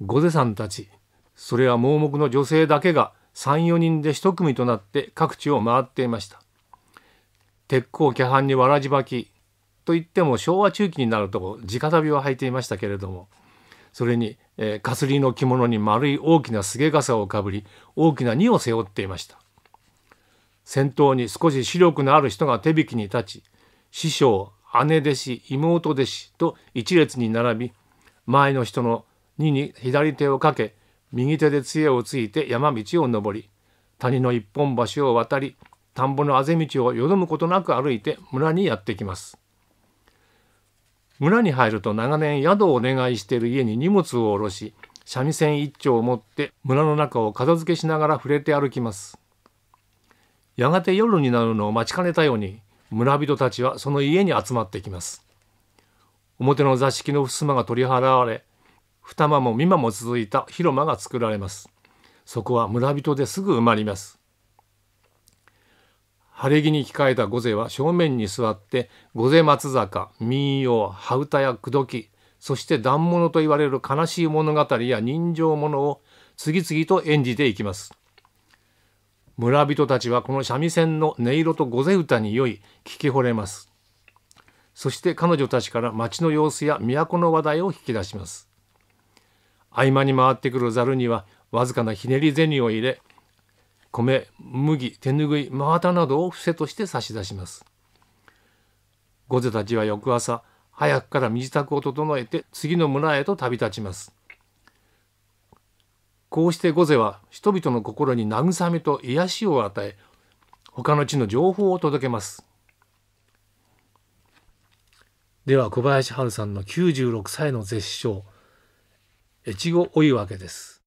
御瀬さんたちそれは盲目の女性だけが34人で一組となって各地を回っていました鉄鋼規範にわらじ履きといっても昭和中期になると直旅を履いていましたけれどもそれに、えー、かすりの着物に丸い大きなすげ傘をかぶり大きな荷を背負っていました先頭に少し視力のある人が手引きに立ち師匠姉弟子妹弟子と一列に並び前の人の2に左手をかけ右手で杖をついて山道を登り谷の一本橋を渡り田んぼのあぜ道をよどむことなく歩いて村にやってきます村に入ると長年宿をお願いしている家に荷物を下ろし三味線一丁を持って村の中を片付けしながら触れて歩きますやがて夜になるのを待ちかねたように村人たちはその家に集まってきます表の座敷の襖が取り払われ二間も三間も続いた広間が作られますそこは村人ですぐ埋まります晴れ着に着替えた御勢は正面に座って御勢松坂民謡羽歌や口説きそして段物といわれる悲しい物語や人情物を次々と演じていきます村人たちはこの三味線の音色と御勢歌に酔い聞き惚れますそして彼女たちから町の様子や都の話題を引き出します合間に回ってくるざるにはわずかなひねり銭を入れ米麦手ぬぐい真綿などを伏せとして差し出します御瀬たちは翌朝早くから身支度を整えて次の村へと旅立ちますこうして御瀬は人々の心に慰めと癒しを与え他の地の情報を届けますでは小林春さんの96歳の絶唱越後追いわけです。